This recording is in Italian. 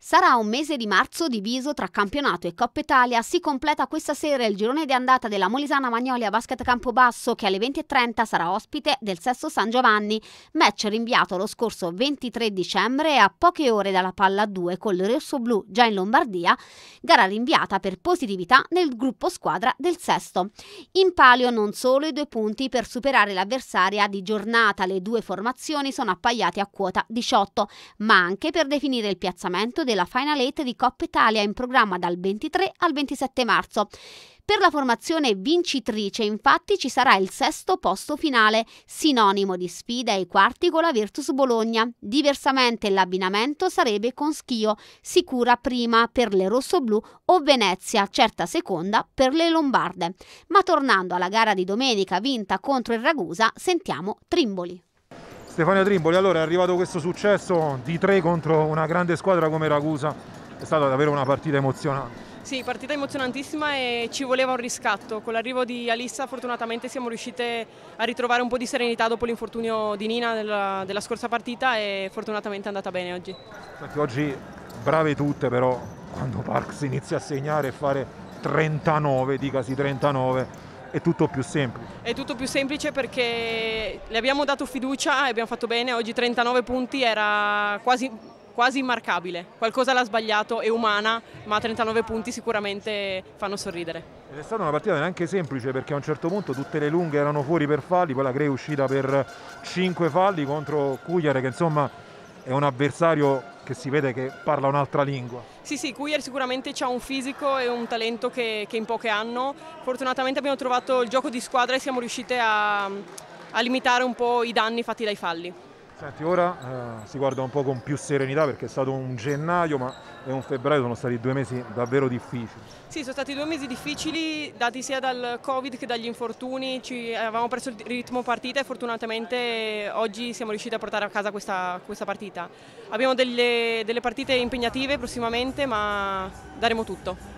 Sarà un mese di marzo diviso tra campionato e Coppa Italia. Si completa questa sera il girone di andata della Molisana Magnolia Basket Campobasso che alle 20.30 sarà ospite del Sesto San Giovanni, match rinviato lo scorso 23 dicembre a poche ore dalla palla 2 con il Rosso Blu già in Lombardia, gara rinviata per positività nel gruppo squadra del Sesto. In palio non solo i due punti per superare l'avversaria di giornata, le due formazioni sono appaiate a quota 18, ma anche per definire il piazzamento della Final 8 di Coppa Italia in programma dal 23 al 27 marzo. Per la formazione vincitrice infatti ci sarà il sesto posto finale, sinonimo di sfida ai quarti con la Virtus Bologna. Diversamente l'abbinamento sarebbe con Schio, sicura prima per le rossoblù o Venezia, certa seconda per le lombarde. Ma tornando alla gara di domenica vinta contro il Ragusa, sentiamo Trimboli. Stefania Trimboli, allora è arrivato questo successo di tre contro una grande squadra come Ragusa, è stata davvero una partita emozionante. Sì, partita emozionantissima e ci voleva un riscatto. Con l'arrivo di Alissa fortunatamente siamo riuscite a ritrovare un po' di serenità dopo l'infortunio di Nina della, della, scorsa partita e fortunatamente è andata bene oggi. Senti, oggi brave tutte però quando Parks inizia a segnare e fare 39, dicasi 39, è tutto più semplice. È tutto più semplice perché le abbiamo dato fiducia e abbiamo fatto bene, oggi 39 punti era quasi, quasi immarcabile, qualcosa l'ha sbagliato, è umana, ma 39 punti sicuramente fanno sorridere. Ed è stata una partita neanche semplice perché a un certo punto tutte le lunghe erano fuori per falli, poi la Grey è uscita per 5 falli contro Cugliare che insomma è un avversario che si vede che parla un'altra lingua. Sì, sì, Cuier sicuramente ha un fisico e un talento che, che in poche hanno. Fortunatamente abbiamo trovato il gioco di squadra e siamo riusciti a, a limitare un po' i danni fatti dai falli. Senti, ora eh, si guarda un po' con più serenità perché è stato un gennaio ma e un febbraio sono stati due mesi davvero difficili. Sì, sono stati due mesi difficili dati sia dal Covid che dagli infortuni, Ci, avevamo perso il ritmo partita e fortunatamente oggi siamo riusciti a portare a casa questa, questa partita. Abbiamo delle, delle partite impegnative prossimamente ma daremo tutto.